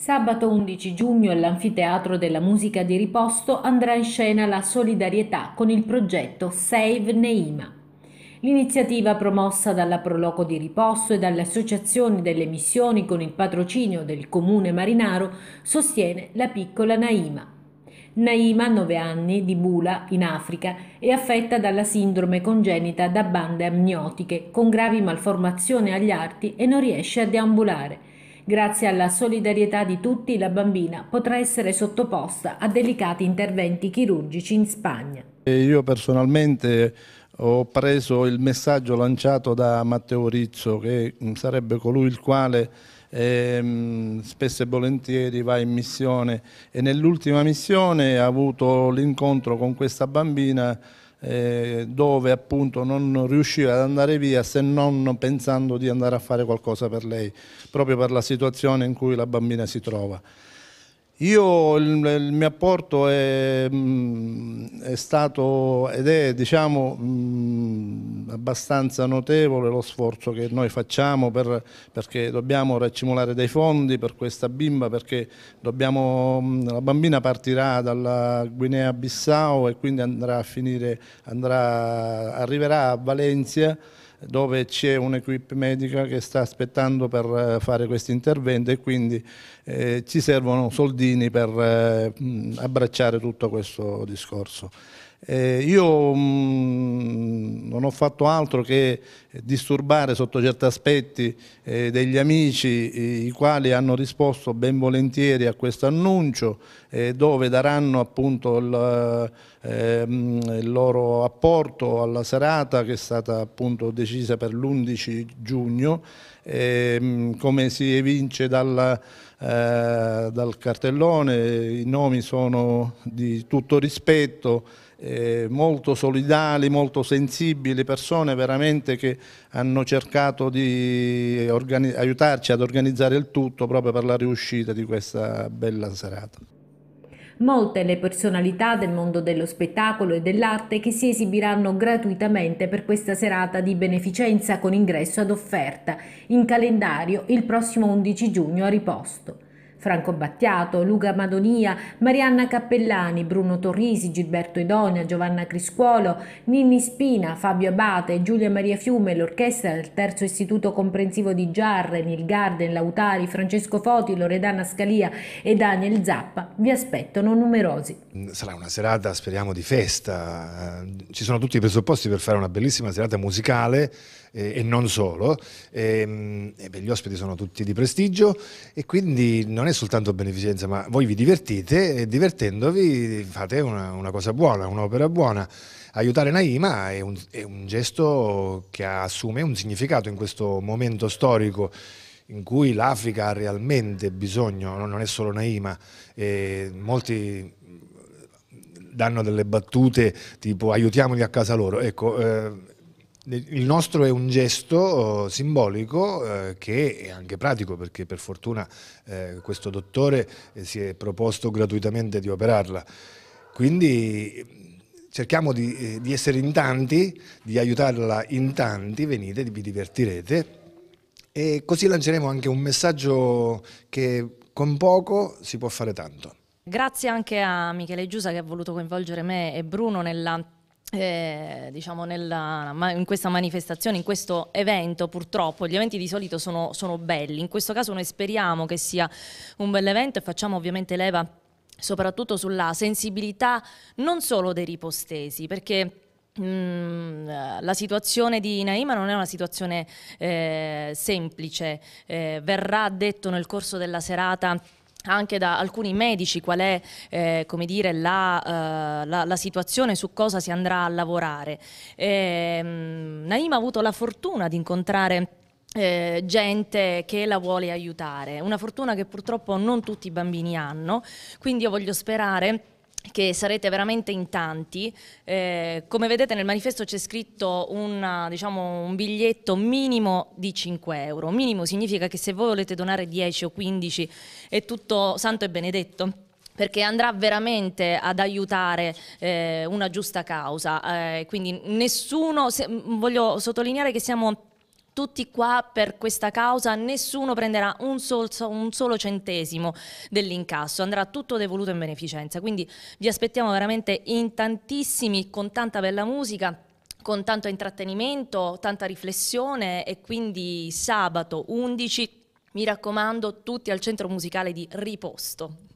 Sabato 11 giugno all'Anfiteatro della Musica di Riposto andrà in scena la solidarietà con il progetto Save Neima. L'iniziativa promossa dalla Proloco di Riposto e dalle associazioni delle missioni con il patrocinio del comune marinaro sostiene la piccola Naima. Naima, 9 anni, di Bula, in Africa, è affetta dalla sindrome congenita da bande amniotiche, con gravi malformazioni agli arti e non riesce a deambulare. Grazie alla solidarietà di tutti la bambina potrà essere sottoposta a delicati interventi chirurgici in Spagna. Io personalmente ho preso il messaggio lanciato da Matteo Rizzo, che mm, sarebbe colui il quale e ehm, spesso e volentieri va in missione e nell'ultima missione ha avuto l'incontro con questa bambina eh, dove appunto non riusciva ad andare via se non pensando di andare a fare qualcosa per lei, proprio per la situazione in cui la bambina si trova. Io il, il mio apporto è, mm, è, stato ed è diciamo mm, abbastanza notevole lo sforzo che noi facciamo per, perché dobbiamo raccimolare dei fondi per questa bimba perché dobbiamo, mm, la bambina partirà dalla Guinea Bissau e quindi andrà a finire, andrà, arriverà a Valencia dove c'è un'equipe medica che sta aspettando per eh, fare questo intervento e quindi eh, ci servono soldini per eh, abbracciare tutto questo discorso. Eh, io mh, mm, non ho fatto altro che disturbare sotto certi aspetti eh, degli amici eh, i quali hanno risposto ben volentieri a questo annuncio eh, dove daranno appunto il, ehm, il, loro apporto alla serata che è stata appunto decisa per l'11 giugno ehm, come si evince dal, eh, dal cartellone i nomi sono di tutto rispetto eh, molto solidali, molto sensibili, persone veramente che hanno cercato di aiutarci ad organizzare il tutto proprio per la riuscita di questa bella serata. Molte le personalità del mondo dello spettacolo e dell'arte che si esibiranno gratuitamente per questa serata di beneficenza con ingresso ad offerta, in calendario il prossimo 11 giugno a riposto. Franco Battiato, Luca Madonia, Marianna Cappellani, Bruno Torrisi, Gilberto Idonia, Giovanna Criscuolo, Ninni Spina, Fabio Abate, Giulia Maria Fiume, l'orchestra del Terzo Istituto Comprensivo di Giarre, Nil Garden, Lautari, Francesco Foti, Loredana Scalia e Daniel Zappa vi aspettano numerosi. Mm, sarà una serata, speriamo, di festa. Eh, ci sono tutti i presupposti per fare una bellissima serata musicale eh, e non solo. Ehm, e, eh, beh, gli ospiti sono tutti di prestigio e quindi non è non è soltanto beneficenza, ma voi vi divertite e divertendovi fate una, una cosa buona, un'opera buona. Aiutare Naima è un, è un gesto che assume un significato in questo momento storico in cui l'Africa ha realmente bisogno, non è solo Naima, e molti danno delle battute tipo aiutiamoli a casa loro, ecco, eh, il nostro è un gesto oh, simbolico eh, che è anche pratico perché per fortuna eh, questo dottore eh, si è proposto gratuitamente di operarla. Quindi mm, cerchiamo di, eh, di essere in tanti, di aiutarla in tanti, venite, vi divertirete e così lanceremo anche un messaggio che con poco si può fare tanto. Grazie anche a Michele Giusa che ha voluto coinvolgere me e Bruno nella eh, diciamo nella, in questa manifestazione, in questo evento purtroppo, gli eventi di solito sono, sono belli, in questo caso noi speriamo che sia un bel evento e facciamo ovviamente leva soprattutto sulla sensibilità non solo dei ripostesi, perché mm, la situazione di Naima non è una situazione eh, semplice, eh, verrà detto nel corso della serata anche da alcuni medici qual è eh, dire, la, uh, la, la, situazione su cosa si andrà a lavorare. E, um, Naima ha avuto la fortuna di incontrare eh, gente che la vuole aiutare, una fortuna che purtroppo non tutti i bambini hanno, quindi io voglio sperare che sarete veramente in tanti. Eh, come vedete nel manifesto c'è scritto una, diciamo, un biglietto minimo di 5 euro. Minimo significa che se voi volete donare 10 o 15 è tutto santo e benedetto perché andrà veramente ad aiutare eh, una giusta causa. Eh, quindi nessuno, se, voglio sottolineare che siamo tutti qua per questa causa, nessuno prenderà un, sol, un solo centesimo dell'incasso, andrà tutto devoluto in beneficenza, quindi vi aspettiamo veramente in tantissimi, con tanta bella musica con tanto intrattenimento, tanta riflessione e quindi sabato 11 mi raccomando tutti al centro musicale di Riposto.